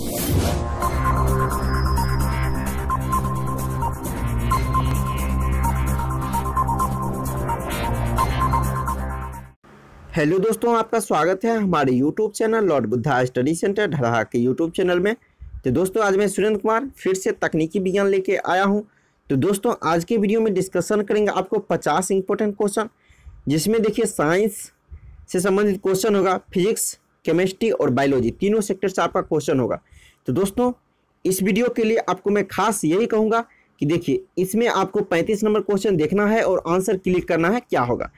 hello दोस्तों आपका स्वागत है हमारे YouTube channel Lord Buddha study centre Dharha के यूट्यूब चैनल में तो दोस्तों आज मैं सुरेंद्र कुमार फिर से तकनीकी विज्ञान लेके आया हूं तो दोस्तों आज के वीडियो में डिस्कशन करेंगे आपको 50 इंपॉर्टेंट क्वेश्चन जिसमें देखिए साइंस से संबंधित क्वेश्चन होगा फिजिक्स केमिस्ट्री और बायोलॉजी तीनों सेक्टर से आपका क्वेश्चन होगा तो दोस्तों इस वीडियो के लिए आपको मैं खास यही कहूँगा कि देखिए इसमें आपको 35 नंबर क्वेश्चन देखना है और आंसर क्लिक करना है क्या होगा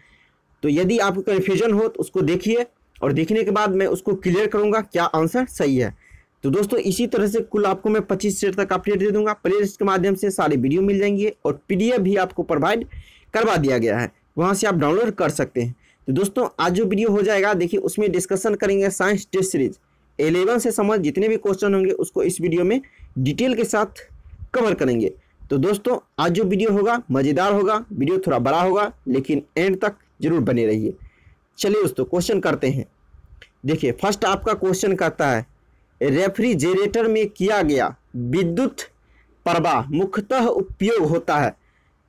तो यदि आपको कन्फ्यूजन हो तो उसको देखिए और देखने के बाद मैं उसको क्लियर करूँगा क्या आंसर सही है तो दोस्तों इसी तरह से कुल आपको मैं पच्चीस सेट तक अपडेट दे दूंगा प्ले लिस्ट के माध्यम से सारे वीडियो मिल जाएंगे और पी भी आपको प्रोवाइड करवा दिया गया है वहाँ से आप डाउनलोड कर सकते हैं तो दोस्तों आज जो वीडियो हो जाएगा देखिए उसमें डिस्कशन करेंगे साइंस टेस्ट सीरीज एलेवन से समझ जितने भी क्वेश्चन होंगे उसको इस वीडियो में डिटेल के साथ कवर करेंगे तो दोस्तों आज जो वीडियो होगा मज़ेदार होगा वीडियो थोड़ा बड़ा होगा लेकिन एंड तक जरूर बने रहिए चलिए दोस्तों क्वेश्चन करते हैं देखिए फर्स्ट आपका क्वेश्चन कहता है रेफ्रिजरेटर में किया गया विद्युत प्रवाह मुख्यतः उपयोग होता है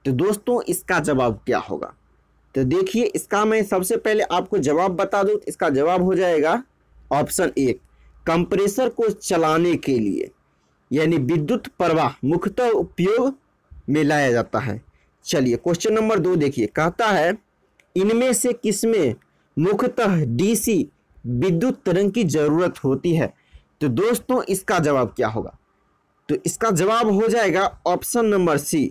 तो दोस्तों इसका जवाब क्या होगा तो देखिए इसका मैं सबसे पहले आपको जवाब बता दूँ तो इसका जवाब हो जाएगा ऑप्शन एक कंप्रेसर को चलाने के लिए यानी विद्युत प्रवाह मुख्यतः उपयोग में लाया जाता है चलिए क्वेश्चन नंबर दो देखिए कहता है इनमें से किसमें मुख्यतः डीसी विद्युत तरंग की जरूरत होती है तो दोस्तों इसका जवाब क्या होगा तो इसका जवाब हो जाएगा ऑप्शन नंबर सी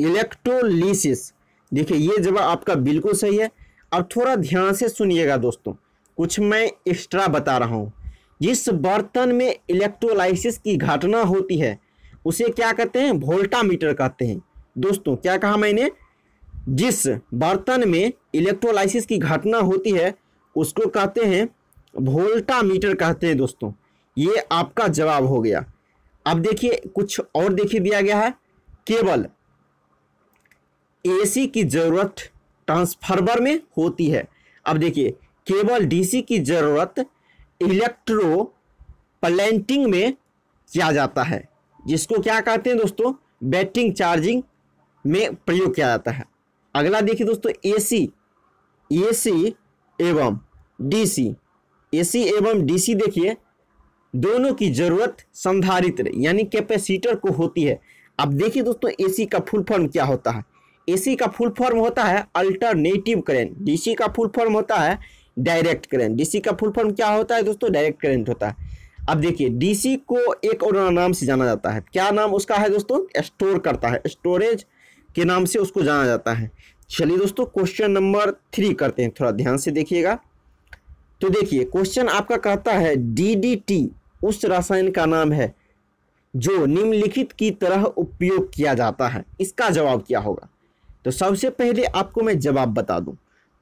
इलेक्ट्रोलिसिस देखिए ये जवाब आपका बिल्कुल सही है अब थोड़ा ध्यान से सुनिएगा दोस्तों कुछ मैं एक्स्ट्रा बता रहा हूँ जिस बर्तन में इलेक्ट्रोलाइसिस की घटना होती है उसे क्या कहते हैं वोल्टामीटर कहते हैं दोस्तों क्या कहा मैंने जिस बर्तन में इलेक्ट्रोलाइसिस की घटना होती है उसको कहते हैं वोल्टामीटर कहते हैं दोस्तों ये आपका जवाब हो गया अब देखिए कुछ और देखिए दिया गया है केवल एसी की ज़रूरत ट्रांसफार्मर में होती है अब देखिए केवल डीसी की ज़रूरत इलेक्ट्रो प्लेंटिंग में किया जाता है जिसको क्या कहते हैं दोस्तों बैटिंग चार्जिंग में प्रयोग किया जाता है अगला देखिए दोस्तों एसी एसी एवं डीसी एसी एवं डीसी देखिए दोनों की जरूरत संधारित्र यानी कैपेसिटर को होती है अब देखिए दोस्तों एसी का फुल फॉर्म क्या होता है एसी का फुल फॉर्म होता है अल्टरनेटिव करेंट डीसी का फुल फॉर्म होता है डायरेक्ट करेंट डीसी का फुल फॉर्म क्या होता है दोस्तों डायरेक्ट करेंट होता है अब देखिए डीसी को एक और नाम से जाना जाता है क्या नाम उसका है दोस्तों स्टोर करता है स्टोरेज के नाम से उसको जाना जाता है चलिए दोस्तों क्वेश्चन नंबर थ्री करते हैं थोड़ा ध्यान से देखिएगा तो देखिए क्वेश्चन आपका कहता है डीडीटी उस रसायन का नाम है जो निम्नलिखित की तरह उपयोग किया जाता है इसका जवाब क्या होगा तो सबसे पहले आपको मैं जवाब बता दूं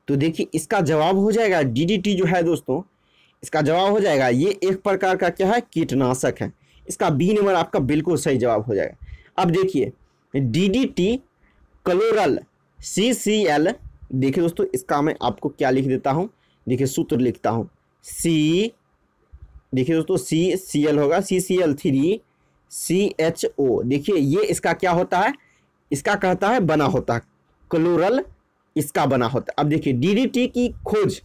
तो देखिए इसका जवाब हो जाएगा डीडीटी जो है दोस्तों इसका जवाब हो जाएगा ये एक प्रकार का क्या है कीटनाशक है इसका बी नंबर आपका बिल्कुल सही जवाब हो जाएगा अब देखिए DDT chloral C C L देखिए दोस्तों इसका मैं आपको क्या लिख देता हूँ देखिए सूत्र लिखता हूँ सी देखिए दोस्तों सी सी एल होगा C C L three C H O देखिए ये इसका क्या होता है इसका कहता है बना होता क्लोरल इसका बना होता अब देखिए डीडीटी की खोज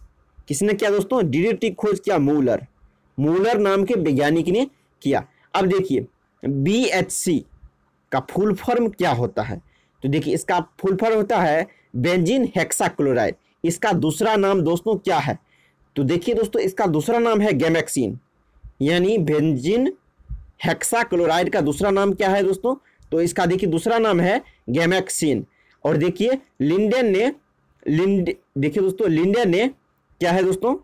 किसने किया दोस्तों डीडीटी खोज किया मूलर मूलर नाम के वैज्ञानिक ने किया अब देखिए बीएचसी का फुल फॉर्म क्या होता है तो देखिए इसका फुल फॉर्म होता है बेंजीन हेक्साक्लोराइड इसका दूसरा नाम दोस्तों क्या है तो देखिए दोस्तों इसका दूसरा नाम है गैमेक्सिन यानी बेंजिन हेक्साक्लोराइड का दूसरा नाम क्या है दोस्तों तो इसका देखिए दूसरा नाम है गैमैक्सिन और देखिए लिंडन ने लिंड देखिए दोस्तों लिंडन ने क्या है दोस्तों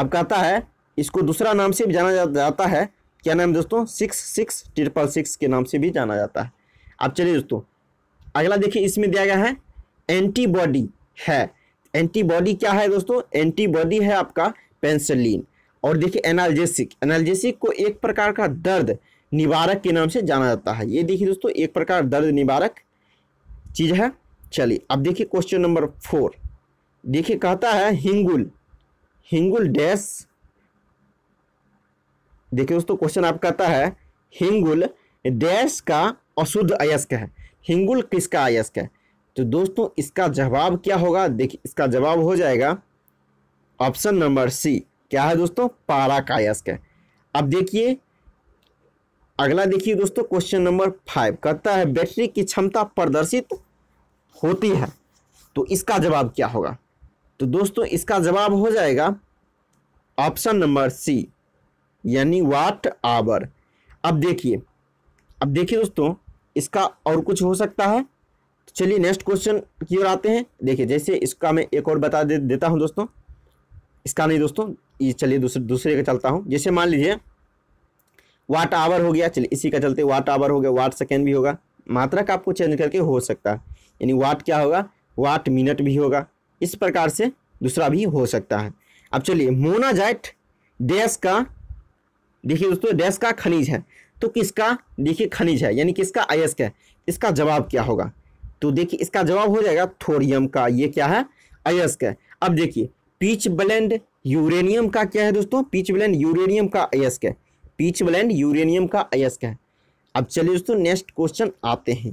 अब कहता है इसको दूसरा नाम से भी जाना जाता है क्या नाम दोस्तों सिक्स सिक्स ट्रिपल सिक्स के नाम से भी जाना जाता है अब चलिए दोस्तों अगला देखिए इसमें दिया गया है एंटीबॉडी है एंटीबॉडी क्या है दोस्तों एंटीबॉडी है आपका पेंसिलीन और देखिए एनाल्जेसिक एनाल्जेसिक को एक प्रकार का दर्द निवारक के नाम से जाना जाता है ये देखिए दोस्तों एक प्रकार दर्द निवारक चीज़ है चलिए अब देखिए क्वेश्चन नंबर फोर देखिए कहता है हिंगुल हिंगुल डैश देखिए दोस्तों क्वेश्चन आप कहता है हिंगुल डैश का अशुद्ध अयस्क है हिंगुल किसका अयस्क है तो दोस्तों इसका जवाब क्या होगा देखिए इसका जवाब हो जाएगा ऑप्शन नंबर सी क्या है दोस्तों पारा का अयस्क है अब देखिए अगला देखिए दोस्तों क्वेश्चन नंबर फाइव कहता है बैटरी की क्षमता प्रदर्शित होती है तो इसका जवाब क्या होगा तो दोस्तों इसका जवाब हो जाएगा ऑप्शन नंबर सी यानी वाट आवर अब देखिए अब देखिए दोस्तों इसका और कुछ हो सकता है तो चलिए नेक्स्ट क्वेश्चन की ओर आते हैं देखिए जैसे इसका मैं एक और बता दे देता हूँ दोस्तों इसका नहीं दोस्तों ये चलिए दूसरे दूसरे का चलता हूँ जैसे मान लीजिए वाट आवर हो गया चलिए इसी का चलते वाट आवर हो गया वाट सेकेंड भी होगा मात्रा का आपको चेंज करके हो सकता है यानी वाट क्या होगा वाट मिनट भी होगा इस प्रकार से दूसरा भी हो सकता है अब चलिए मोनाजाइट डैश का देखिए दोस्तों डैश का खनिज है तो किसका देखिए खनिज है यानी किसका अयस्क है इसका जवाब क्या होगा तो देखिए इसका जवाब हो जाएगा थोरियम का ये क्या है अयस्क है अब देखिए पीच ब्लेंड यूरेनियम का क्या है दोस्तों पीच ब्लेंड यूरेनियम का अयस्क है पीच ब्लैंड यूरेनियम का अयस्क है अब चलिए दोस्तों नेक्स्ट क्वेश्चन आते हैं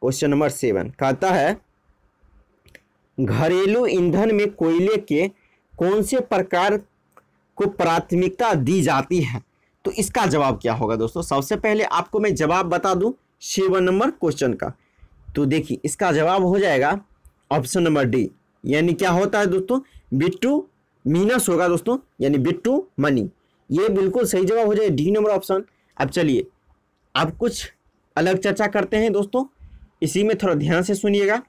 क्वेश्चन नंबर सेवन कहता है घरेलू ईंधन में कोयले के कौन से प्रकार को प्राथमिकता दी जाती है तो इसका जवाब क्या होगा दोस्तों सबसे पहले आपको मैं जवाब बता दूं सेवन नंबर क्वेश्चन का तो देखिए इसका जवाब हो जाएगा ऑप्शन नंबर डी यानी क्या होता है दोस्तों बिट्टू मीनस होगा दोस्तों यानी बिट्टू मनी ये बिल्कुल सही जवाब हो जाए डी नंबर ऑप्शन अब चलिए अब कुछ अलग चर्चा करते हैं दोस्तों इसी में थोड़ा ध्यान से सुनिएगा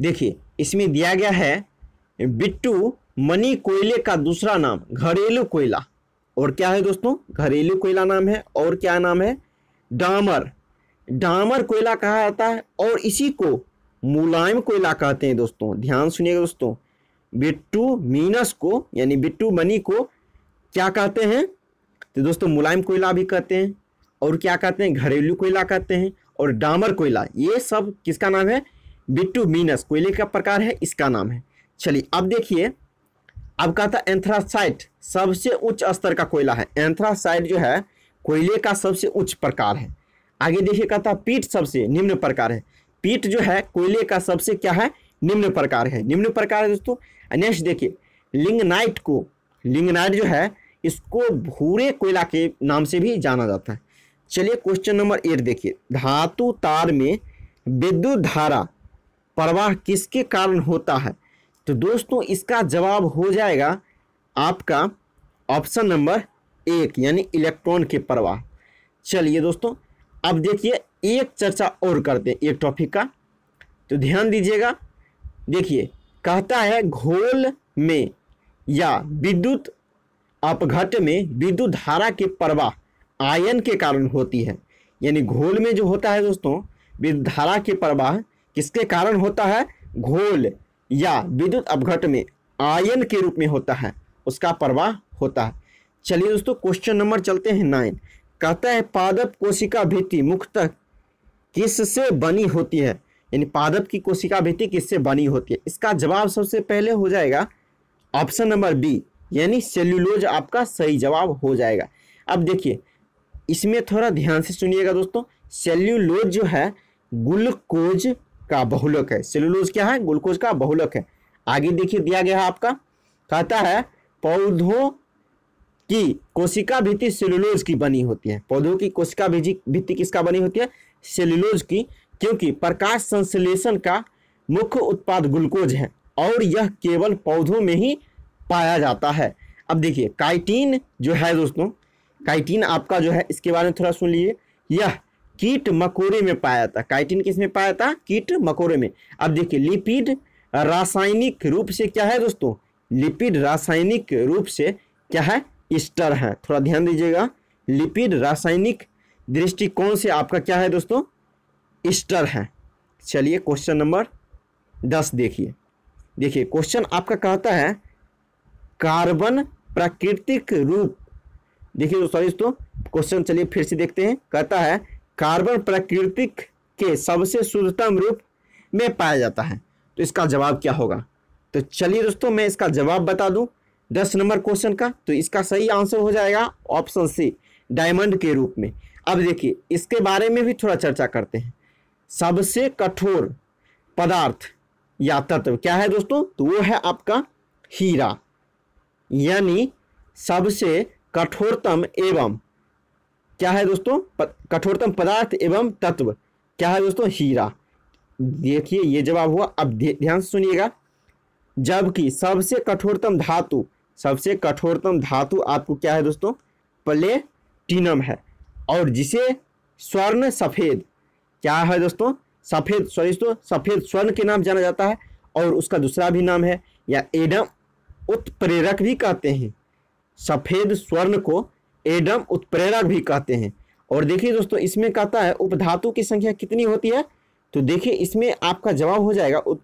देखिए इसमें दिया गया है बिट्टू मनी कोयले का दूसरा नाम घरेलू कोयला और क्या है दोस्तों घरेलू कोयला नाम है और क्या नाम है डामर डामर कोयला कहा जाता है और इसी को मुलायम कोयला कहते हैं दोस्तों ध्यान सुनिएगा दोस्तों बिट्टू मीनस को यानी बिट्टू मनी को क्या कहते हैं तो दोस्तों मुलायम कोयला भी कहते हैं और क्या कहते हैं घरेलू कोयला कहते हैं और डामर कोयला ये सब किसका नाम है बिट्टू मीनस कोयले का प्रकार है इसका नाम है चलिए अब देखिए अब कहता है एंथ्रासाइट सबसे उच्च स्तर का कोयला है एंथ्रासाइट जो है कोयले का सबसे उच्च प्रकार है आगे देखिए कहता है पीठ सबसे निम्न प्रकार है पीठ जो है कोयले का सबसे क्या है निम्न प्रकार है निम्न प्रकार है दोस्तों नेक्स्ट देखिए लिंगनाइट को लिंगनाइट जो है इसको भूरे कोयला के नाम से भी जाना जाता है चलिए क्वेश्चन नंबर एट देखिए धातु तार में विद्युत धारा प्रवाह किसके कारण होता है तो दोस्तों इसका जवाब हो जाएगा आपका ऑप्शन नंबर एक यानी इलेक्ट्रॉन के प्रवाह चलिए दोस्तों अब देखिए एक चर्चा और करते हैं एक टॉपिक का तो ध्यान दीजिएगा देखिए कहता है घोल में या विद्युत अपघट में विद्युत धारा के प्रवाह आयन के कारण होती है यानी घोल में जो होता है दोस्तों विद्युत धारा के प्रवाह किसके कारण होता है घोल या विद्युत अपघट में आयन के रूप में होता है उसका प्रवाह होता है चलिए दोस्तों क्वेश्चन नंबर चलते हैं नाइन कहता है पादप कोशिका भित्ति मुख्यतः किससे बनी होती है यानी पादप की कोशिका भित्ति किससे बनी होती है इसका जवाब सबसे पहले हो जाएगा ऑप्शन नंबर बी यानी सेल्यूलोज आपका सही जवाब हो जाएगा अब देखिए इसमें थोड़ा ध्यान से सुनिएगा दोस्तों सेल्यूलोज जो है ग्लूकोज का बहुलक है सेल्यूलोज क्या है ग्लूकोज का बहुलक है आगे देखिए दिया गया है आपका कहता है पौधों की कोशिका भित्ति सेलुलोज की बनी होती है पौधों की कोशिका भित्ति किसका बनी होती है सेल्यूलोज की क्योंकि प्रकाश संश्लेषण का मुख्य उत्पाद ग्लूकोज है और यह केवल पौधों में ही पाया जाता है अब देखिए काइटीन जो है दोस्तों काइटीन आपका जो है इसके बारे में थोड़ा सुन लीजिए यह कीट मकोड़े में पाया जाता है काइटिन किस में पाया था कीट मकोड़े में अब देखिए लिपिड रासायनिक रूप से क्या है दोस्तों लिपिड रासायनिक रूप से क्या है स्टर है थोड़ा ध्यान दीजिएगा लिपिड रासायनिक दृष्टिकोण से आपका क्या है दोस्तों स्टर है चलिए क्वेश्चन नंबर दस देखिए देखिए क्वेश्चन आपका कहता है कार्बन प्राकृतिक रूप देखिए दोस्तों दोस्तों क्वेश्चन चलिए फिर से देखते हैं कहता है कार्बन प्राकृतिक के सबसे शुद्धतम रूप में पाया जाता है तो इसका जवाब क्या होगा तो चलिए दोस्तों मैं इसका जवाब बता दूं दस नंबर क्वेश्चन का तो इसका सही आंसर हो जाएगा ऑप्शन सी डायमंड के रूप में अब देखिए इसके बारे में भी थोड़ा चर्चा करते हैं सबसे कठोर पदार्थ या तत्व क्या है दोस्तों तो वो है आपका हीरा यानी सबसे कठोरतम एवं क्या है दोस्तों कठोरतम पदार्थ एवं तत्व क्या है दोस्तों हीरा देखिए ये जवाब हुआ अब ध्यान से सुनिएगा जबकि सबसे कठोरतम धातु सबसे कठोरतम धातु आपको क्या है दोस्तों प्लेटिनम है और जिसे स्वर्ण सफ़ेद क्या है दोस्तों सफ़ेद सॉरी दोस्तों सफ़ेद स्वर्ण के नाम जाना जाता है और उसका दूसरा भी नाम है या एडम उत्प्रेरक भी कहते हैं सफ़ेद स्वर्ण को एडम उत्प्रेरक भी कहते हैं और देखिए दोस्तों इसमें कहता है उपधातु की संख्या कितनी होती है तो देखिए इसमें आपका जवाब हो जाएगा उप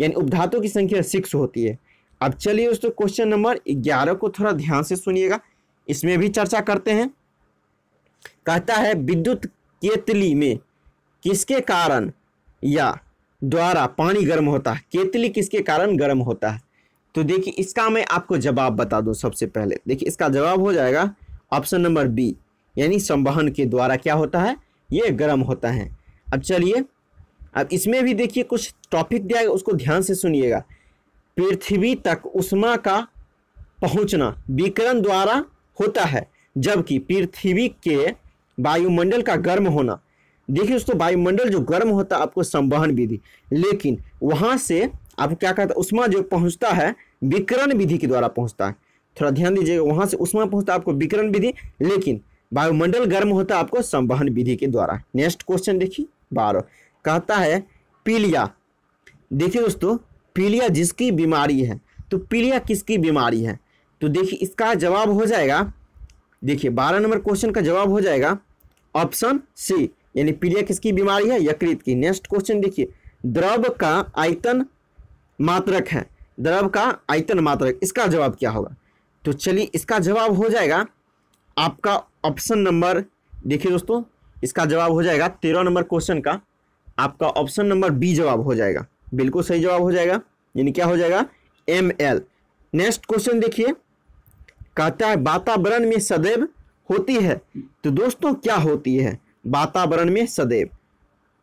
यानी उपधातु की संख्या सिक्स होती है अब चलिए दोस्तों क्वेश्चन नंबर ग्यारह को थोड़ा ध्यान से सुनिएगा इसमें भी चर्चा करते हैं कहता है विद्युत केतली में किसके कारण या द्वारा पानी गर्म होता है केतली किसके कारण गर्म होता है तो देखिए इसका मैं आपको जवाब बता दूं सबसे पहले देखिए इसका जवाब हो जाएगा ऑप्शन नंबर बी यानी संवहन के द्वारा क्या होता है ये गर्म होता है अब चलिए अब इसमें भी देखिए कुछ टॉपिक दिया है उसको ध्यान से सुनिएगा पृथ्वी तक उष्मा का पहुंचना विकरण द्वारा होता है जबकि पृथ्वी के वायुमंडल का गर्म होना देखिए दोस्तों वायुमंडल जो गर्म होता है आपको संवहन विधि लेकिन वहाँ से आप क्या कहते हैं उष्मा जो पहुँचता है विकरण विधि के द्वारा पहुंचता है थोड़ा ध्यान दीजिएगा वहां से उष्मा पहुंचता है आपको विकरण विधि लेकिन वायुमंडल गर्म होता है आपको संवहन विधि के द्वारा नेक्स्ट क्वेश्चन देखिए बारह कहता है पीलिया देखिए दोस्तों पीलिया जिसकी बीमारी है तो पीलिया किसकी बीमारी है तो देखिए इसका जवाब हो जाएगा देखिए बारह नंबर क्वेश्चन का जवाब हो जाएगा ऑप्शन सी यानी पीलिया किसकी बीमारी है यकृत की नेक्स्ट क्वेश्चन देखिए द्रव का आयतन मात्रक है द्रव का आयतन मात्रक इसका जवाब क्या होगा तो चलिए इसका जवाब हो जाएगा आपका ऑप्शन नंबर देखिए दोस्तों इसका जवाब हो जाएगा तेरह नंबर क्वेश्चन का आपका ऑप्शन नंबर बी जवाब हो जाएगा बिल्कुल सही जवाब हो जाएगा यानी क्या हो जाएगा एम एल नेक्स्ट क्वेश्चन देखिए कहता है वातावरण में सदैव होती है तो दोस्तों क्या होती है वातावरण में सदैव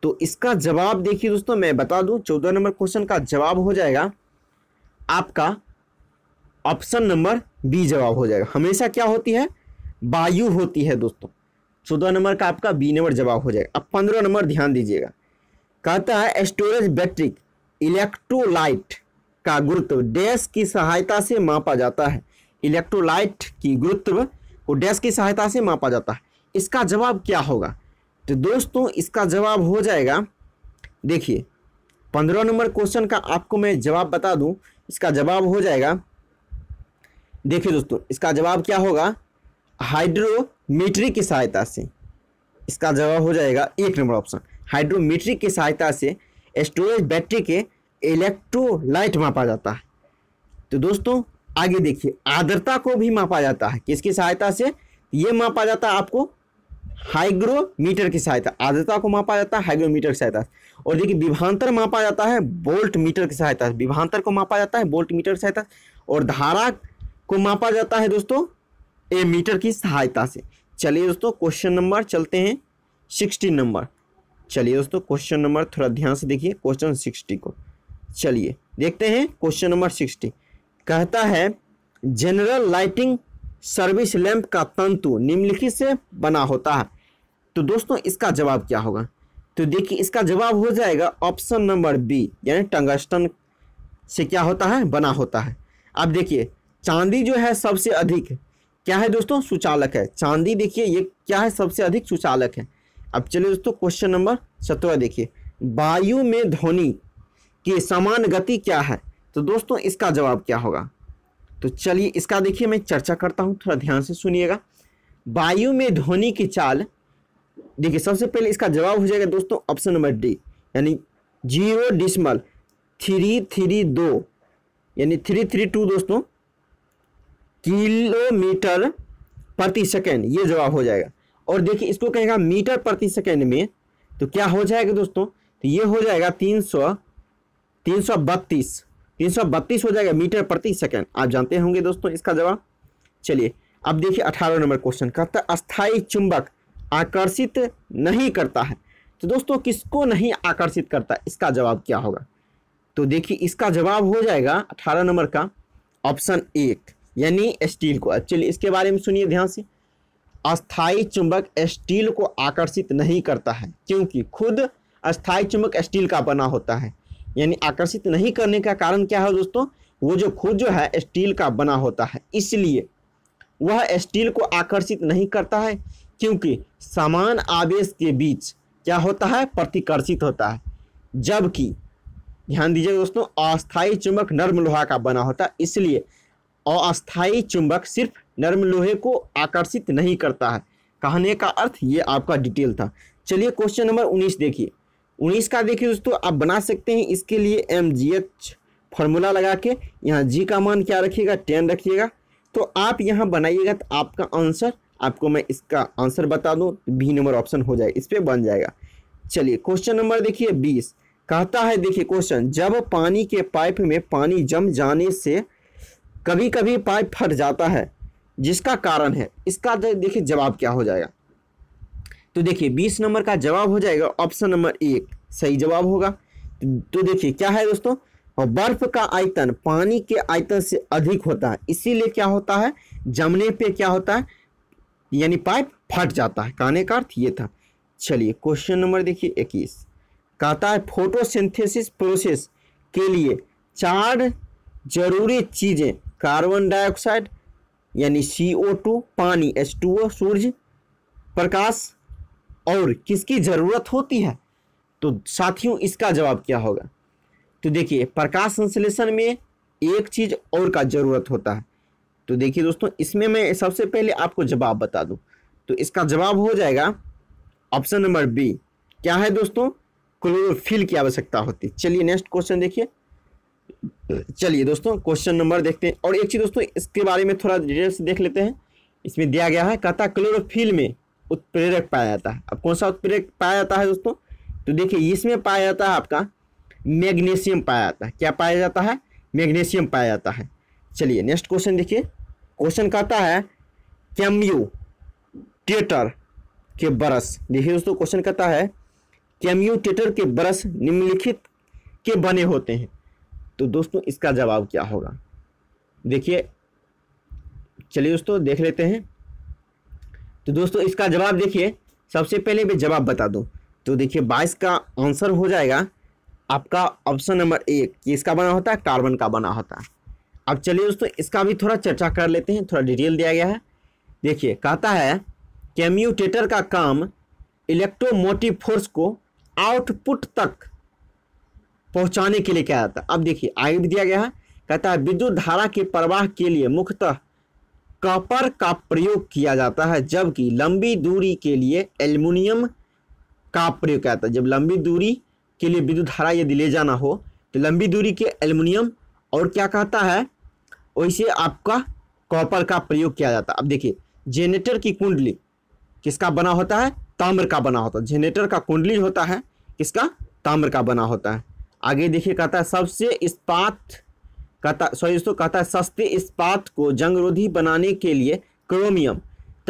तो इसका जवाब देखिए दोस्तों मैं बता दूं चौदह नंबर क्वेश्चन का जवाब हो जाएगा आपका ऑप्शन नंबर बी जवाब हो जाएगा हमेशा क्या होती है वायु होती है दोस्तों चौदह नंबर का आपका बी नंबर जवाब हो जाएगा अब पंद्रह नंबर ध्यान दीजिएगा कहता है स्टोरेज बैटरी इलेक्ट्रोलाइट का गुरुत्व डैश की सहायता से मापा जाता है इलेक्ट्रोलाइट की गुरुत्व को डैश की सहायता से मापा जाता है इसका जवाब क्या होगा तो दोस्तों इसका जवाब हो जाएगा देखिए पंद्रह नंबर क्वेश्चन का आपको मैं जवाब बता दूं इसका जवाब हो जाएगा देखिए दोस्तों इसका जवाब क्या होगा हाइड्रोमीट्री की सहायता से इसका जवाब हो जाएगा एक नंबर ऑप्शन हाइड्रोमीट्री की सहायता से स्टोरेज बैटरी के इलेक्ट्रोलाइट मापा जाता है तो दोस्तों आगे देखिए आर्द्रता को भी मापा जाता है किसकी सहायता से ये मापा जाता है आपको हाइग्रोमीटर की सहायता आद्रता को मापा जाता है हाइग्रोमीटर की सहायता और देखिए विभांतर मापा जाता है बोल्ट मीटर की सहायता विभांतर को मापा जाता है बोल्ट मीटर की सहायता और धारा को मापा जाता है दोस्तों ए मीटर की सहायता से चलिए दोस्तों क्वेश्चन नंबर चलते हैं सिक्सटीन नंबर चलिए दोस्तों क्वेश्चन नंबर थोड़ा ध्यान से देखिए क्वेश्चन सिक्सटी को चलिए देखते हैं क्वेश्चन नंबर सिक्सटी कहता है जनरल लाइटिंग सर्विस लैंप का तंतु निम्नलिखित से बना होता है तो दोस्तों इसका जवाब क्या होगा तो देखिए इसका जवाब हो जाएगा ऑप्शन नंबर बी यानी टंगस्टन से क्या होता है बना होता है अब देखिए चांदी जो है सबसे अधिक क्या है दोस्तों सुचालक है चांदी देखिए ये क्या है सबसे अधिक सुचालक है अब चलिए दोस्तों क्वेश्चन नंबर सत्रह देखिए वायु में ध्वनि की समान गति क्या है तो दोस्तों इसका जवाब क्या होगा तो चलिए इसका देखिए मैं चर्चा करता हूँ थोड़ा ध्यान से सुनिएगा वायु में ध्वनि की चाल देखिए सबसे पहले इसका जवाब हो जाएगा दोस्तों ऑप्शन नंबर डी यानी जीरो डिसमल थ्री थ्री दो यानी थ्री थ्री टू दोस्तों किलोमीटर प्रति सेकेंड ये जवाब हो जाएगा और देखिए इसको कहेगा मीटर प्रति सेकेंड में तो क्या हो जाएगा दोस्तों तो ये हो जाएगा तीन सौ तीन सौ बत्तीस तीन सौ बत्तीस हो जाएगा मीटर प्रति सेकेंड आप जानते होंगे दोस्तों इसका जवाब चलिए अब देखिए अठारह नंबर क्वेश्चन कहता है तो अस्थायी चुंबक आकर्षित नहीं करता है तो दोस्तों किसको नहीं आकर्षित करता इसका जवाब क्या होगा तो देखिए इसका जवाब हो जाएगा अठारह नंबर का ऑप्शन एक यानी स्टील को चलिए इसके बारे में सुनिए ध्यान से अस्थायी चुंबक स्टील को आकर्षित नहीं करता है क्योंकि खुद अस्थायी चुंबक स्टील का बना होता है यानी आकर्षित नहीं करने का कारण क्या है दोस्तों वो जो खुद जो है स्टील का बना होता है इसलिए वह स्टील को आकर्षित नहीं करता है क्योंकि समान आवेश के बीच क्या होता है प्रतिकर्षित होता है जबकि ध्यान दीजिए दोस्तों अस्थायी चुंबक नर्म लोहा का बना होता है इसलिए अस्थायी चुंबक सिर्फ नर्म लोहे को आकर्षित नहीं करता है कहने का अर्थ ये आपका डिटेल था चलिए क्वेश्चन नंबर उन्नीस देखिए उन्नीस का देखिए दोस्तों आप बना सकते हैं इसके लिए एम जी एच फॉर्मूला लगा के यहाँ जी का मान क्या रखिएगा टेन रखिएगा तो आप यहाँ बनाइएगा तो आपका आंसर आपको मैं इसका आंसर बता दूँ बी नंबर ऑप्शन हो जाए इस पर बन जाएगा चलिए क्वेश्चन नंबर देखिए बीस कहता है देखिए क्वेश्चन जब पानी के पाइप में पानी जम जाने से कभी कभी पाइप फट जाता है जिसका कारण है इसका तो देखिए जवाब क्या हो जाएगा तो देखिए बीस नंबर का जवाब हो जाएगा ऑप्शन नंबर एक सही जवाब होगा तो देखिए क्या है दोस्तों और बर्फ का आयतन पानी के आयतन से अधिक होता है इसीलिए क्या होता है जमने पे क्या होता है यानी पाइप फट जाता है कहने का अर्थ ये था चलिए क्वेश्चन नंबर देखिए इक्कीस कहता है फोटोसिंथेसिस प्रोसेस के लिए चार जरूरी चीज़ें कार्बन डाइऑक्साइड यानी सी ओ टू पानी एस टू ओ सूर्य प्रकाश और किसकी जरूरत होती है तो साथियों इसका जवाब क्या होगा तो देखिए प्रकाश संश्लेषण में एक चीज और का जरूरत होता है तो देखिए दोस्तों इसमें मैं सबसे पहले आपको जवाब बता दूं तो इसका जवाब हो जाएगा ऑप्शन नंबर बी क्या है दोस्तों क्लोरोफिल की आवश्यकता होती है चलिए नेक्स्ट क्वेश्चन देखिए चलिए दोस्तों क्वेश्चन नंबर देखते हैं और एक चीज़ दोस्तों इसके बारे में थोड़ा डिटेल्स देख लेते हैं इसमें दिया गया है कहता क्लोरोफिल में उत्प्रेरक पाया जाता है अब कौन सा उत्प्रेरक पाया जाता है दोस्तों तो देखिए इसमें पाया जाता है आपका मैग्नीशियम पाया जाता है क्या पाया जाता है मैग्नीशियम पाया जाता है चलिए नेक्स्ट क्वेश्चन देखिए क्वेश्चन कहता है कैम्यू टेटर के बरस देखिए दोस्तों क्वेश्चन कहता है कैम्यू टेटर के बरस निम्नलिखित के बने होते हैं तो दोस्तों इसका जवाब क्या होगा देखिए चलिए दोस्तों देख लेते हैं तो दोस्तों इसका जवाब देखिए सबसे पहले मैं जवाब बता दूँ तो देखिए बाईस का आंसर हो जाएगा आपका ऑप्शन नंबर एक किसका बना होता है कार्बन का बना होता है अब चलिए दोस्तों इसका भी थोड़ा चर्चा कर लेते हैं थोड़ा डिटेल दिया गया है देखिए कहता है कैम्यूटेटर का काम इलेक्ट्रोमोटिव फोर्स को आउटपुट तक पहुंचाने के लिए क्या जाता है अब देखिए आगे भी दिया गया है कहता है विद्युत धारा के प्रवाह के लिए मुख्यतः कॉपर का प्रयोग किया जाता है जबकि लंबी दूरी के लिए एल्युमिनियम का प्रयोग किया जाता है जब लंबी दूरी के लिए विद्युत धारा यदि ले जाना हो तो लंबी दूरी के एल्युमिनियम और क्या कहता है वैसे आपका कॉपर का प्रयोग किया जाता है अब देखिए जेनेटर की कुंडली किसका बना होता है ताम्र का बना होता है जेनेटर का कुंडली होता है किसका ताम्र का बना होता है आगे देखिए कहता है सबसे इस्पात कहता सॉरी दोस्तों कहता है सस्ते इस्पात को जंगरोधी बनाने के लिए क्रोमियम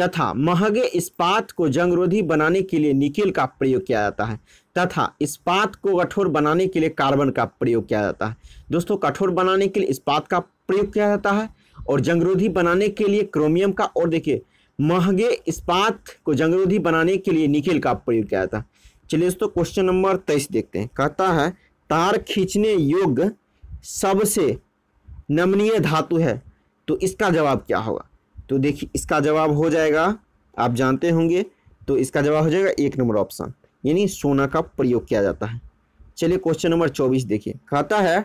तथा महंगे इस्पात को जंगरोधी बनाने के लिए निकेल का प्रयोग किया जाता है तथा इस्पात को कठोर बनाने के लिए कार्बन का प्रयोग किया जाता है दोस्तों कठोर बनाने के लिए इस्पात का प्रयोग किया जाता है और जंगरोधी बनाने के लिए क्रोमियम का और देखिए महंगे इस्पात को जंगरोधी बनाने के लिए निकेल का प्रयोग किया जाता है चलिए दोस्तों क्वेश्चन नंबर तेईस देखते हैं कहता है तार खींचने योग्य सबसे नमनीय धातु है तो इसका जवाब क्या होगा तो देखिए इसका जवाब हो जाएगा आप जानते होंगे तो इसका जवाब हो जाएगा एक नंबर ऑप्शन यानी सोना का प्रयोग किया जाता है चलिए क्वेश्चन नंबर चौबीस देखिए कहता है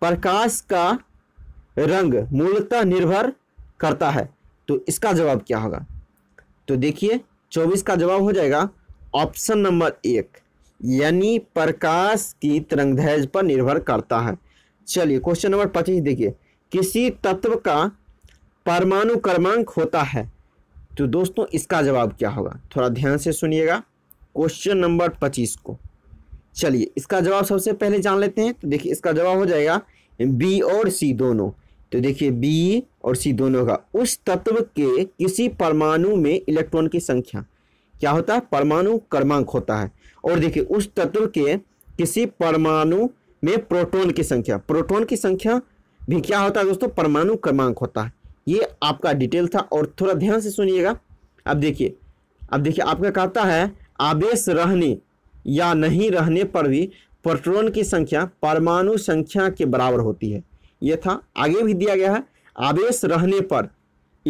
प्रकाश का रंग मूलतः निर्भर करता है तो इसका जवाब क्या होगा तो देखिए चौबीस का जवाब हो जाएगा ऑप्शन नंबर एक यानी प्रकाश की तरंगदैज पर निर्भर करता है चलिए क्वेश्चन नंबर पच्चीस देखिए किसी तत्व का परमाणु क्रमांक होता है तो दोस्तों इसका जवाब क्या होगा थोड़ा ध्यान से सुनिएगा क्वेश्चन नंबर पच्चीस को चलिए इसका जवाब सबसे पहले जान लेते हैं तो देखिए इसका जवाब हो जाएगा बी और सी दोनों तो देखिए बी और सी दोनों का उस तत्व के किसी परमाणु में इलेक्ट्रॉन की संख्या क्या होता है परमाणु क्रमांक होता है और देखिए उस तत्व के किसी परमाणु में प्रोटोन की संख्या प्रोटोन की संख्या भी क्या होता है दोस्तों परमाणु क्रमांक होता है ये आपका डिटेल था और थोड़ा ध्यान से सुनिएगा अब देखिए अब देखिए आपका कहता है आवेश रहने या नहीं रहने पर भी प्रोटोन की संख्या परमाणु संख्या के बराबर होती है ये था आगे भी दिया गया है आवेश रहने पर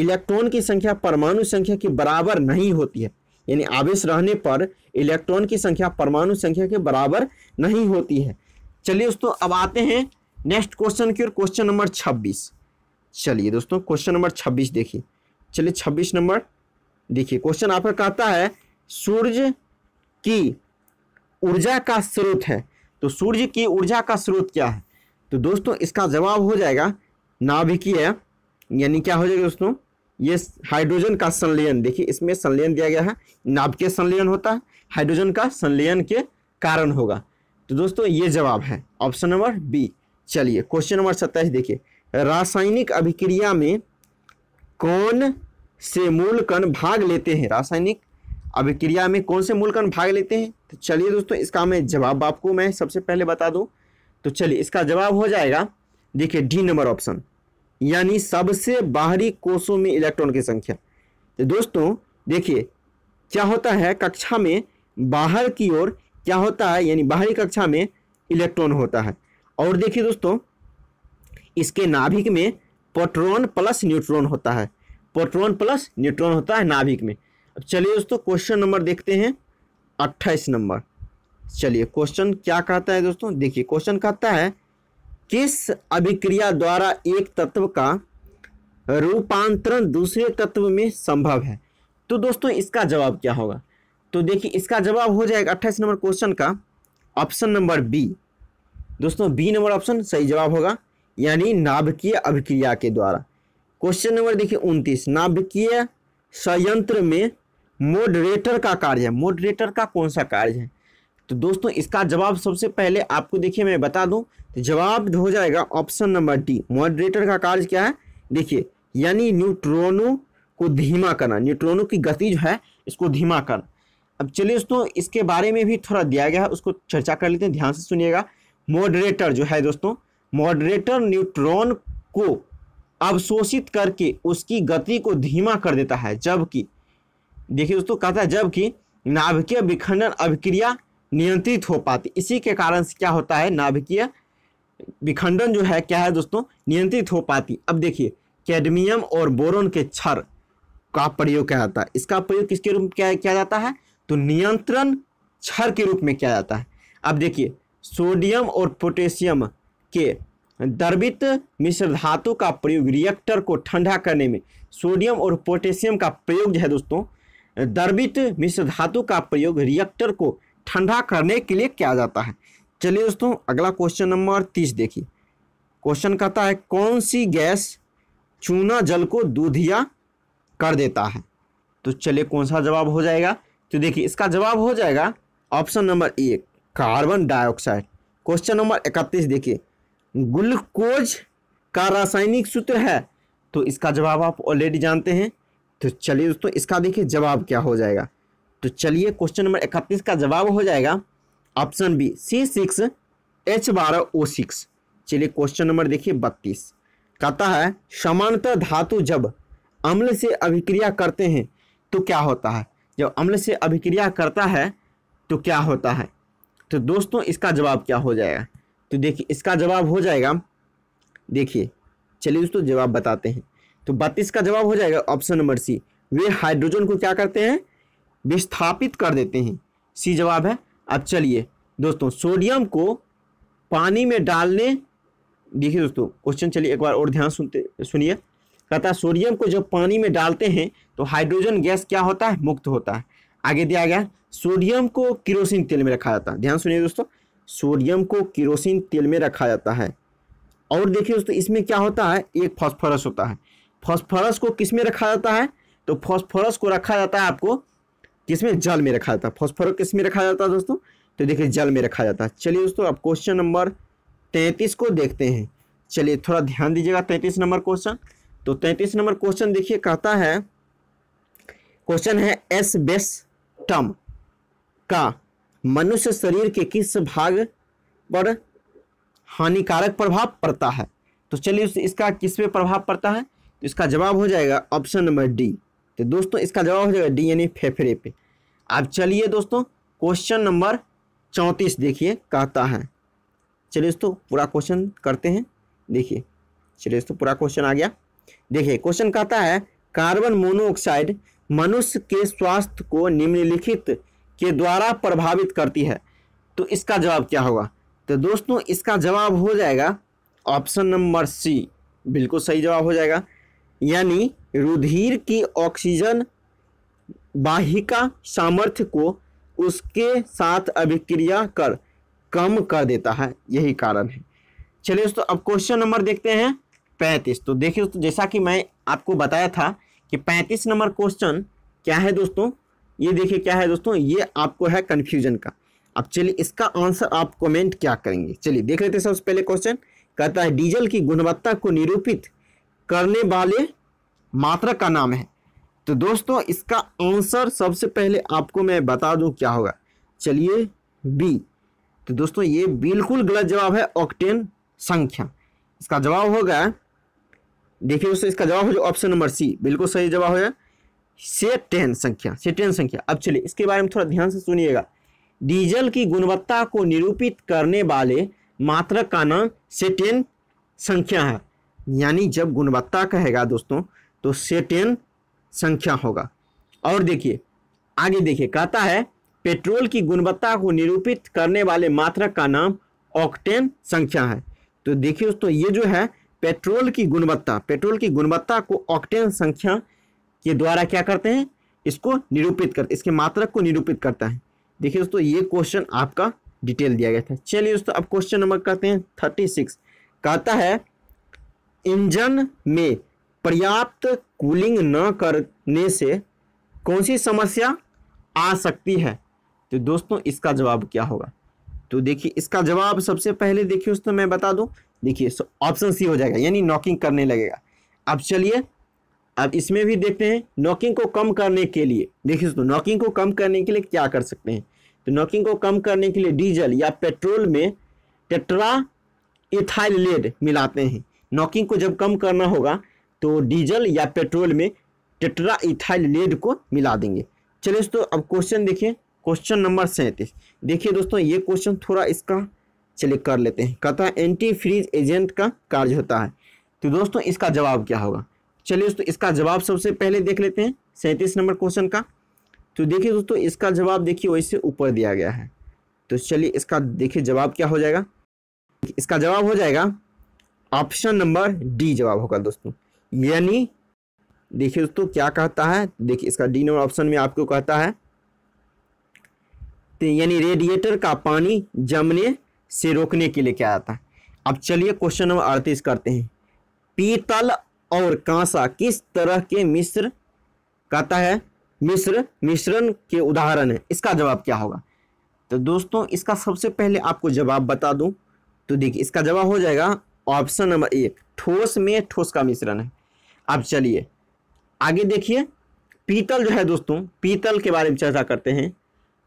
इलेक्ट्रॉन की संख्या परमाणु संख्या के बराबर नहीं होती है यानी आवेश रहने पर इलेक्ट्रॉन की संख्या परमाणु संख्या के बराबर नहीं होती है चलिए दोस्तों अब आते हैं नेक्स्ट क्वेश्चन की ओर क्वेश्चन नंबर छब्बीस चलिए दोस्तों क्वेश्चन नंबर छब्बीस देखिए चलिए छब्बीस नंबर देखिए क्वेश्चन आपका कहता है सूर्य की ऊर्जा का स्रोत है तो सूर्य की ऊर्जा का स्रोत क्या है तो दोस्तों इसका जवाब हो जाएगा नाभिकीय यानी क्या हो जाएगा दोस्तों ये हाइड्रोजन का संलयन देखिए इसमें संलयन दिया गया है नाभिकीय संलयन होता है हाइड्रोजन का संलयन के कारण होगा तो दोस्तों ये जवाब है ऑप्शन नंबर बी चलिए क्वेश्चन नंबर सत्ताईस देखिए रासायनिक अभिक्रिया में कौन से मूल कण भाग लेते हैं रासायनिक अभिक्रिया में कौन से मूल कण भाग लेते हैं तो चलिए दोस्तों इसका मैं जवाब आपको मैं सबसे पहले बता दूं तो चलिए इसका जवाब हो जाएगा देखिए डी नंबर ऑप्शन यानी सबसे बाहरी कोषों में इलेक्ट्रॉन की संख्या तो दोस्तों देखिए क्या होता है कक्षा में बाहर की ओर क्या होता है यानी बाहरी कक्षा में इलेक्ट्रॉन होता है और देखिए दोस्तों इसके नाभिक में प्रोटॉन प्लस न्यूट्रॉन होता है प्रोटॉन प्लस न्यूट्रॉन होता है नाभिक में अब चलिए दोस्तों क्वेश्चन नंबर देखते हैं अट्ठाईस नंबर चलिए क्वेश्चन क्या कहता है दोस्तों देखिए क्वेश्चन कहता है किस अभिक्रिया द्वारा एक तत्व का रूपांतरण दूसरे तत्व में संभव है तो दोस्तों इसका जवाब क्या होगा तो देखिए इसका जवाब हो जाएगा अट्ठाईस नंबर क्वेश्चन का ऑप्शन नंबर बी दोस्तों बी नंबर ऑप्शन सही जवाब होगा यानी नाभिकीय अभिक्रिया के द्वारा क्वेश्चन नंबर देखिए उनतीस नाभिकीय संयंत्र में मोडरेटर का कार्य है मोडरेटर का कौन सा कार्य है तो दोस्तों इसका जवाब सबसे पहले आपको देखिए मैं बता दूं तो जवाब हो जाएगा ऑप्शन नंबर डी मॉडरेटर का कार्य क्या है देखिए यानी न्यूट्रॉनों को धीमा करना न्यूट्रॉनों की गति जो है इसको धीमा करना अब चलिए दोस्तों इसके बारे में भी थोड़ा दिया गया है उसको चर्चा कर लेते हैं ध्यान से सुनिएगा मॉडरेटर जो है दोस्तों मॉडरेटर न्यूट्रॉन को अवशोषित करके उसकी गति को धीमा कर देता है जबकि देखिए दोस्तों कहता है जबकि नाभिकीय विखंडन अभिक्रिया नियंत्रित हो पाती इसी के कारण से क्या होता है नाभिकीय विखंडन जो है क्या है दोस्तों नियंत्रित हो पाती अब देखिए कैडमियम और बोरोन के क्षर का प्रयोग किया जाता है इसका प्रयोग किसके रूप में क्या किया जाता है तो नियंत्रण क्षर के रूप में किया जाता है अब देखिए सोडियम और पोटेशियम के दर्वित मिश्र धातु का प्रयोग रिएक्टर को ठंडा करने में सोडियम और पोटेशियम का प्रयोग जो है दोस्तों दर्वित मिश्र धातु का प्रयोग रिएक्टर को ठंडा करने के लिए किया जाता है चलिए दोस्तों अगला क्वेश्चन नंबर तीस देखिए क्वेश्चन कहता है कौन सी गैस चूना जल को दूधिया कर देता है तो चलिए कौन सा जवाब हो जाएगा तो देखिए इसका जवाब हो जाएगा ऑप्शन नंबर एक कार्बन डाइऑक्साइड क्वेश्चन नंबर इकतीस देखिए ग्लूकोज का रासायनिक सूत्र है तो इसका जवाब आप ऑलरेडी जानते हैं तो चलिए दोस्तों इसका देखिए जवाब क्या हो जाएगा तो चलिए क्वेश्चन नंबर इकतीस का जवाब हो जाएगा option B C six H बारह ओ सिक्स चलिए क्वेश्चन नंबर देखिए बत्तीस कहता है समानता धातु जब अम्ल से अभिक्रिया करते हैं तो क्या होता है जब अम्ल से अभिक्रिया करता है तो क्या होता है तो दोस्तों इसका जवाब क्या हो जाएगा तो देखिए इसका जवाब हो जाएगा देखिए चलिए दोस्तों जवाब बताते हैं तो बत्तीस का जवाब हो जाएगा ऑप्शन नंबर सी वे हाइड्रोजन को क्या करते हैं विस्थापित कर देते हैं सी जवाब है अब चलिए दोस्तों सोडियम को पानी में डालने देखिए दोस्तों क्वेश्चन चलिए एक बार और ध्यान सुनते सुनिए तथा सोडियम को जब पानी में डालते हैं तो हाइड्रोजन गैस क्या होता है मुक्त होता है आगे दिया गया सोडियम को किरोसिन तेल में रखा जाता है ध्यान सुनिए दोस्तों सोडियम को किरोसिन तेल में रखा जाता है और देखिए दोस्तों इसमें क्या होता है एक फॉस्फोरस होता है फॉस्फोरस को किस में रखा जाता है तो फॉस्फोरस को रखा जाता है आपको किसमें जल में रखा जाता है फॉस्फोरस किस में रखा जाता है दोस्तों तो देखिए जल में रखा जाता है चलिए दोस्तों अब क्वेश्चन नंबर तैंतीस को देखते हैं चलिए थोड़ा ध्यान दीजिएगा तैंतीस नंबर क्वेश्चन तो तैतीस नंबर क्वेश्चन देखिए कहता है क्वेश्चन है एस बेस टम का मनुष्य शरीर के किस भाग पर हानिकारक प्रभाव पड़ता है तो चलिए इसका किस पे प्रभाव पड़ता है तो इसका जवाब हो जाएगा ऑप्शन नंबर डी तो दोस्तों इसका जवाब हो जाएगा डी यानी फेफड़े पे अब चलिए दोस्तों क्वेश्चन नंबर चौंतीस देखिए कहता है चलिए दोस्तों पूरा क्वेश्चन करते हैं देखिए चलिए दोस्तों पूरा क्वेश्चन आ गया देखिए क्वेश्चन कहता है कार्बन मोनोऑक्साइड मनुष्य के स्वास्थ्य को निम्नलिखित के द्वारा प्रभावित करती है तो इसका जवाब क्या होगा तो दोस्तों इसका जवाब हो जाएगा ऑप्शन नंबर सी बिल्कुल सही जवाब हो जाएगा यानी रुधिर की ऑक्सीजन बाहिका सामर्थ्य को उसके साथ अभिक्रिया कर कम कर देता है यही कारण है चलिए दोस्तों अब क्वेश्चन नंबर देखते हैं पैंतीस तो देखिए दोस्तों जैसा कि मैं आपको बताया था कि पैंतीस नंबर क्वेश्चन क्या है दोस्तों ये देखिए क्या है दोस्तों ये आपको है कन्फ्यूजन का अब चलिए इसका आंसर आप कमेंट क्या करेंगे चलिए देख लेते हैं सबसे पहले क्वेश्चन कहता है डीजल की गुणवत्ता को निरूपित करने वाले मात्रा का नाम है तो दोस्तों इसका आंसर सबसे पहले आपको मैं बता दूं क्या होगा चलिए बी तो दोस्तों ये बिल्कुल गलत जवाब है ऑक्टेन संख्या इसका जवाब होगा देखिए दोस्तों इसका जवाब हो जाए ऑप्शन नंबर सी बिल्कुल सही जवाब हो जाए से टेन संख्या से टेन संख्या अब चलिए इसके बारे में थोड़ा ध्यान से सुनिएगा डीजल की गुणवत्ता को निरूपित करने वाले मात्रक का नाम सेटेन संख्या है यानी जब गुणवत्ता कहेगा दोस्तों तो सेटेन संख्या होगा और देखिए आगे देखिए कहता है पेट्रोल की गुणवत्ता को निरूपित करने वाले मात्रक का नाम ऑक्टेन संख्या है तो देखिए दोस्तों ये जो है पेट्रोल की गुणवत्ता पेट्रोल की गुणवत्ता को ऑक्टेन संख्या के द्वारा क्या करते हैं इसको निरूपित करते इसके मात्रक को निरूपित करता है देखिए दोस्तों ये क्वेश्चन आपका डिटेल दिया गया था चलिए दोस्तों अब क्वेश्चन नंबर कहते हैं थर्टी सिक्स कहता है इंजन में पर्याप्त कूलिंग न करने से कौन सी समस्या आ सकती है तो दोस्तों इसका जवाब क्या होगा तो देखिए इसका जवाब सबसे पहले देखिए तो मैं बता दूं देखिए ऑप्शन सी हो जाएगा यानी नॉकिंग करने लगेगा अब चलिए अब इसमें भी देखते हैं नॉकिंग को कम करने के लिए देखिए दोस्तों नॉकिंग को कम करने के लिए क्या कर सकते हैं तो नॉकिंग को कम करने के लिए डीजल या पेट्रोल में टेट्रा इथाइल लेड मिलाते हैं नॉकिंग को जब कम करना होगा तो डीजल या पेट्रोल में टेट्रा इथाइल लेड को मिला देंगे चलिए दोस्तों अब क्वेश्चन देखिए क्वेश्चन नंबर सैंतीस देखिए दोस्तों ये क्वेश्चन थोड़ा इसका चलिए कर लेते हैं कहता है एंटी फ्रीज एजेंट का कार्य होता है तो दोस्तों इसका जवाब क्या होगा चलिए दोस्तों इसका जवाब सबसे पहले देख लेते हैं सैंतीस नंबर क्वेश्चन का तो देखिए दोस्तों इसका जवाब देखिए वैसे ऊपर दिया गया है तो चलिए इसका देखिए जवाब क्या हो जाएगा इसका जवाब हो जाएगा ऑप्शन नंबर डी जवाब होगा दोस्तों यानी देखिए दोस्तों क्या कहता है देखिए इसका डी नंबर ऑप्शन में आपको कहता है यानी रेडिएटर का पानी जमने से रोकने के लिए क्या आता है अब चलिए क्वेश्चन नंबर अड़तीस करते हैं पीतल और कांसा किस तरह के मिश्र कहता है मिश्र मिश्रण के उदाहरण है इसका जवाब क्या होगा तो दोस्तों इसका सबसे पहले आपको जवाब बता दूं तो देखिए इसका जवाब हो जाएगा ऑप्शन नंबर एक ठोस में ठोस का मिश्रण है अब चलिए आगे देखिए पीतल जो है दोस्तों पीतल के बारे में चर्चा करते हैं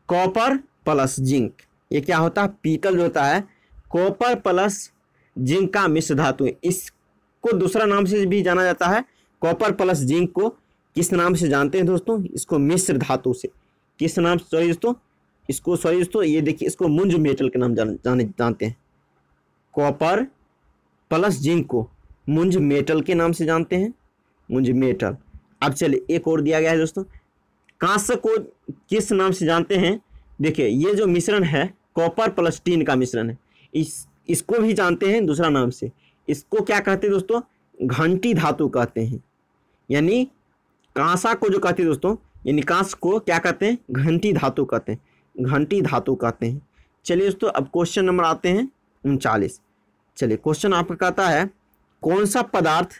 कॉपर प्लस जिंक ये क्या होता है पीतल जो होता है कॉपर प्लस जिंक का मिश्र धातु इसको दूसरा नाम से भी जाना जाता है कॉपर प्लस जिंक को किस नाम से जानते हैं दोस्तों इसको मिश्र धातु से किस नाम से सॉरी दोस्तों इसको सॉरी दोस्तों ये देखिए इसको मुंज मेटल के नाम जान, जाने जानते हैं कॉपर प्लस जिंक को मुंज मेटल के नाम से जानते हैं मुंज मेटल अब चलिए एक और दिया गया है दोस्तों कांस्य को किस नाम से जानते हैं देखिए ये जो मिश्रण है कॉपर प्लस टीन का मिश्रण है इस इसको भी जानते हैं दूसरा नाम से इसको क्या कहते हैं दोस्तों घंटी धातु कहते हैं यानी कांसा को जो कहते हैं दोस्तों यानी कांस को क्या कहते हैं घंटी धातु कहते हैं घंटी धातु कहते हैं चलिए दोस्तों अब क्वेश्चन नंबर आते हैं उनचालीस चलिए क्वेश्चन आपका कहता है कौन सा पदार्थ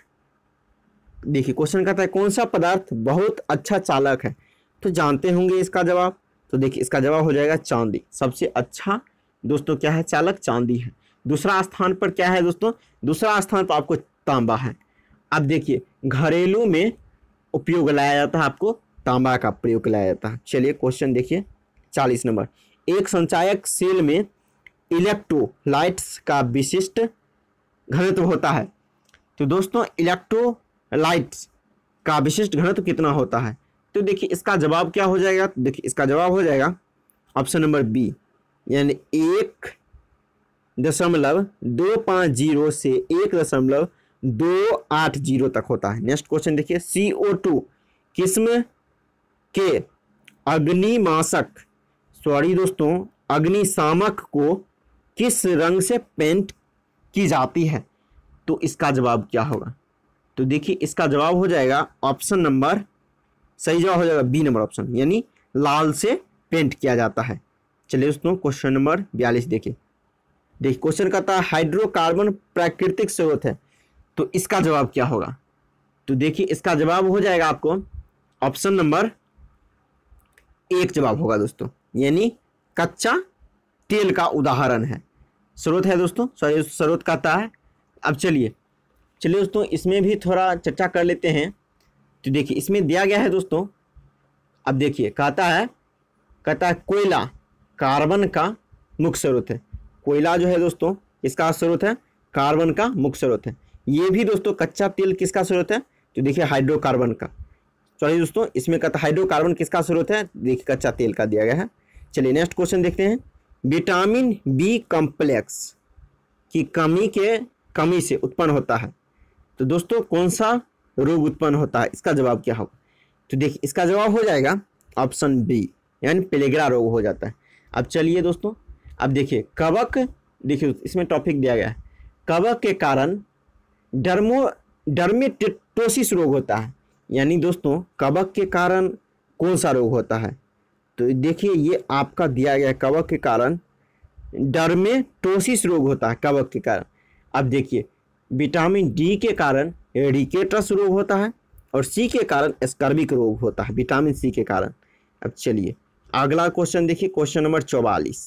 देखिए क्वेश्चन कहता है कौन सा पदार्थ बहुत अच्छा चालक है तो जानते होंगे इसका जवाब तो देखिए इसका जवाब हो जाएगा चांदी सबसे अच्छा दोस्तों क्या है चालक चांदी है दूसरा स्थान पर क्या है दोस्तों दूसरा स्थान पर आपको तांबा है अब देखिए घरेलू में उपयोग लाया जाता है आपको तांबा का प्रयोग लाया जाता है चलिए क्वेश्चन देखिए चालीस नंबर एक संचायक सेल में इलेक्ट्रोलाइट्स का विशिष्ट घनत्व होता है तो दोस्तों इलेक्ट्रोलाइट्स का विशिष्ट घनत्व कितना होता है तो देखिए इसका जवाब क्या हो जाएगा तो देखिए इसका जवाब हो जाएगा ऑप्शन नंबर बी यानी एक दशमलव दो पाँच जीरो से एक दशमलव दो आठ जीरो तक होता है नेक्स्ट क्वेश्चन देखिए सी ओ टू किस्म के अग्निमाशक सॉरी दोस्तों अग्निशामक को किस रंग से पेंट की जाती है तो इसका जवाब क्या होगा तो देखिए इसका जवाब हो जाएगा ऑप्शन नंबर सही जवाब हो जाएगा बी नंबर ऑप्शन यानी लाल से पेंट किया जाता है चलिए दोस्तों क्वेश्चन नंबर बयालीस देखिए देखिए क्वेश्चन कहता है हाइड्रोकार्बन प्राकृतिक स्रोत है तो इसका जवाब क्या होगा तो देखिए इसका जवाब हो जाएगा आपको ऑप्शन नंबर एक जवाब होगा दोस्तों यानी कच्चा तेल का उदाहरण है स्रोत है दोस्तों सॉरी स्रोत कहता है अब चलिए चलिए दोस्तों इसमें भी थोड़ा चर्चा कर लेते हैं तो देखिए इसमें दिया गया है दोस्तों अब देखिए कहता है कहता है कोयला कार्बन का मुख्य स्रोत है कोयला जो है दोस्तों इसका स्रोत है कार्बन का मुख्य स्रोत है ये भी दोस्तों कच्चा तेल किसका स्रोत है तो देखिए हाइड्रोकार्बन का सॉरी दोस्तों इसमें कहता हाइड्रोकार्बन किसका स्रोत है देखिए कच्चा तेल का दिया गया है चलिए नेक्स्ट क्वेश्चन देखते हैं विटामिन बी कॉम्प्लेक्स की कमी के कमी से उत्पन्न होता है तो दोस्तों कौन सा रोग उत्पन्न होता है इसका जवाब क्या होगा तो देखिए इसका जवाब हो जाएगा ऑप्शन बी यानी पेलेग्रा रोग हो जाता है अब चलिए दोस्तों अब देखिए कवक देखिए इसमें टॉपिक दिया गया है कवक के कारण डर्मो डर्मेटोसिस रोग होता है यानी दोस्तों कवक के कारण कौन सा रोग होता है तो देखिए ये आपका दिया गया कवक के कारण डर्मेटोसिस रोग होता है कवक के कारण अब देखिए विटामिन डी के कारण एडिकेटस रोग होता है और सी के कारण स्कर्बिक रोग होता है विटामिन सी के कारण अब चलिए अगला क्वेश्चन देखिए क्वेश्चन नंबर चौवालीस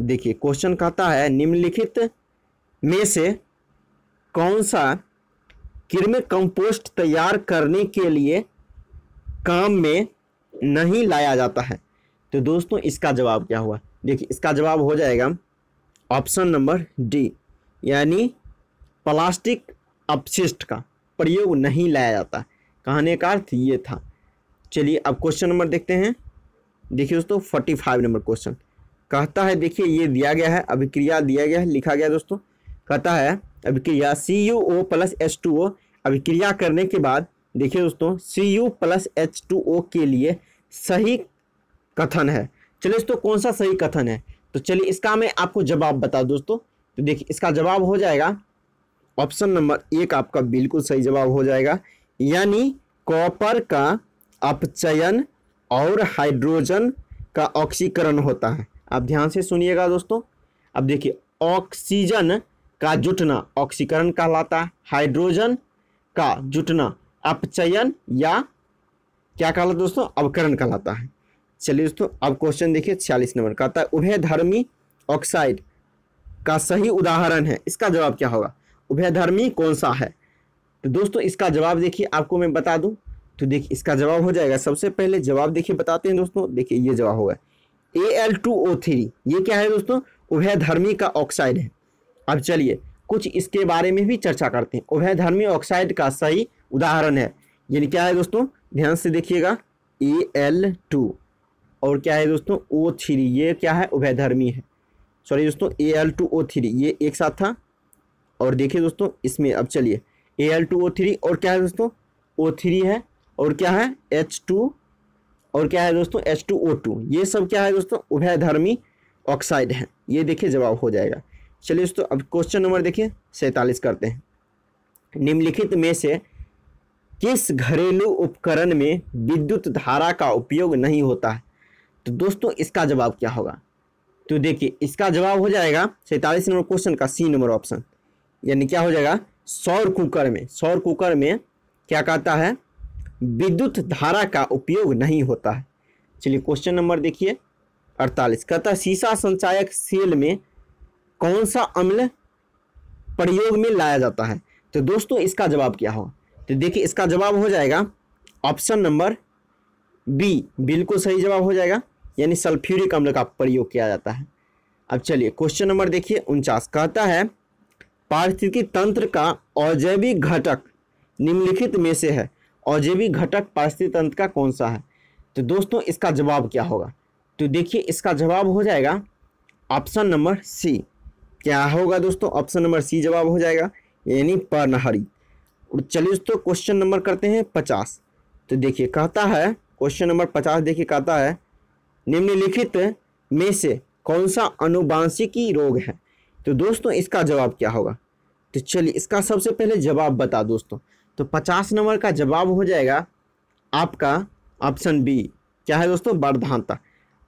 देखिए क्वेश्चन कहता है निम्नलिखित में से कौन सा कृमि कंपोस्ट तैयार करने के लिए काम में नहीं लाया जाता है तो दोस्तों इसका जवाब क्या हुआ देखिए इसका जवाब हो जाएगा ऑप्शन नंबर डी यानी प्लास्टिक अपशिष्ट का प्रयोग नहीं लाया जाता कहने का अर्थ ये था चलिए अब क्वेश्चन नंबर देखते हैं देखिए दोस्तों फोर्टी फाइव नंबर क्वेश्चन कहता है देखिए ये दिया गया है अभिक्रिया दिया गया है लिखा गया दोस्तों कहता है अभिक्रिया C U O plus H two O अभिक्रिया करने के बाद देखिए दोस्तों C U plus H two O के लिए सही कथन है चलिए दोस्तों कौन सा सही कथन है तो चलिए इसका मैं आपको जवाब बता दोस्तों तो देखिए इसका जवाब हो जाएगा ऑप्शन नंबर एक आपका बिल्कुल सही जवाब हो जाएगा यानी कॉपर का अपचयन और हाइड्रोजन का ऑक्सीकरण होता है आप ध्यान से सुनिएगा दोस्तों अब देखिए ऑक्सीजन का जुटना ऑक्सीकरण कहलाता है हाइड्रोजन का जुटना अपचयन या क्या कहलाता है दोस्तों अवकरण कहलाता है चलिए दोस्तों अब क्वेश्चन देखिए छियालीस नंबर का आता है धर्मी ऑक्साइड का सही उदाहरण है इसका जवाब क्या होगा उभयधर्मी कौन सा है तो दोस्तों इसका जवाब देखिए आपको मैं बता दूं तो देखिए इसका जवाब हो जाएगा सबसे पहले जवाब देखिए बताते हैं दोस्तों देखिए ये जवाब होगा A L two O three ये क्या है दोस्तों उभयधर्मी का ऑक्साइड है अब चलिए कुछ इसके बारे में भी चर्चा करते हैं उभयधर्मी ऑक्साइड का सही उदाहरण है यानी क्या है दोस्तों ध्यान से देखिएगा ए एल टू और क्या है दोस्तों ओ थ्री ये क्या है उभयधर्मी है सॉरी दोस्तों A L two O three ये एक साथ था और देखिए दोस्तों इसमें अब चलिए A L two O three और क्या है दोस्तों ओ थ्री है और क्या है एच टू और क्या है दोस्तों एच टू ओ टू ये सब क्या है दोस्तों उभयधर्मी ऑक्साइड है ये देखिए जवाब हो जाएगा चलिए दोस्तों अब क्वेश्चन नंबर देखिए सैंतालीस करते हैं निम्नलिखित में से किस घरेलू उपकरण में विद्युत धारा का उपयोग नहीं होता है तो दोस्तों इसका जवाब क्या होगा तो देखिए इसका जवाब हो जाएगा सैंतालीस नंबर क्वेश्चन का सी नंबर ऑप्शन यानी क्या हो जाएगा सौर कुकर में सौर कुकर में क्या कहता है विद्युत धारा का उपयोग नहीं होता है चलिए क्वेश्चन नंबर देखिए अड़तालीस कहता है शीशा संचायक सेल में कौन सा अम्ल प्रयोग में लाया जाता है तो दोस्तों इसका जवाब क्या होगा तो देखिए इसका जवाब हो जाएगा ऑप्शन नंबर बी बिल्कुल सही जवाब हो जाएगा यानी सल्फ्यूरिक अम्ल का प्रयोग किया जाता है अब चलिए क्वेश्चन नंबर देखिए उनचास कहता है पारिस्थितिकी तंत्र का अजैविक घटक निम्नलिखित में से है अजैविक घटक पारिस्थितिक तंत्र का कौन सा है तो दोस्तों इसका जवाब क्या होगा तो देखिए इसका जवाब हो जाएगा ऑप्शन नंबर सी क्या होगा दोस्तों ऑप्शन नंबर सी जवाब हो जाएगा यानी पर्णहरी और चलिए दोस्तों क्वेश्चन नंबर करते हैं पचास तो देखिए कहता है क्वेश्चन नंबर पचास देखिए कहता है निम्नलिखित में से कौन सा अनुवांशिकी रोग है तो दोस्तों इसका जवाब क्या होगा तो चलिए इसका सबसे पहले जवाब बता दोस्तों तो पचास नंबर का जवाब हो जाएगा आपका ऑप्शन बी क्या है दोस्तों बर्धानता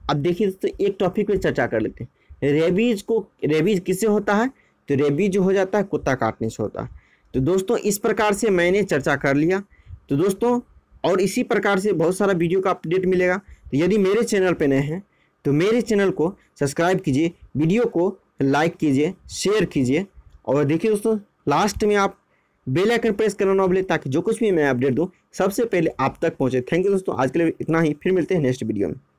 अब देखिए दोस्तों एक टॉपिक पर चर्चा कर लेते हैं रेबीज को रेबीज किससे होता है तो रेबीज हो जाता है कुत्ता काटने से होता है तो दोस्तों इस प्रकार से मैंने चर्चा कर लिया तो दोस्तों और इसी प्रकार से बहुत सारा वीडियो का अपडेट मिलेगा तो यदि मेरे चैनल पर नए हैं तो मेरे चैनल को सब्सक्राइब कीजिए वीडियो को लाइक कीजिए शेयर कीजिए और देखिए दोस्तों लास्ट में आप बेल आइकन प्रेस करना ना भूलें ताकि जो कुछ भी मैं अपडेट दूँ सबसे पहले आप तक पहुँचे थैंक यू दोस्तों आज के लिए इतना ही फिर मिलते हैं नेक्स्ट वीडियो में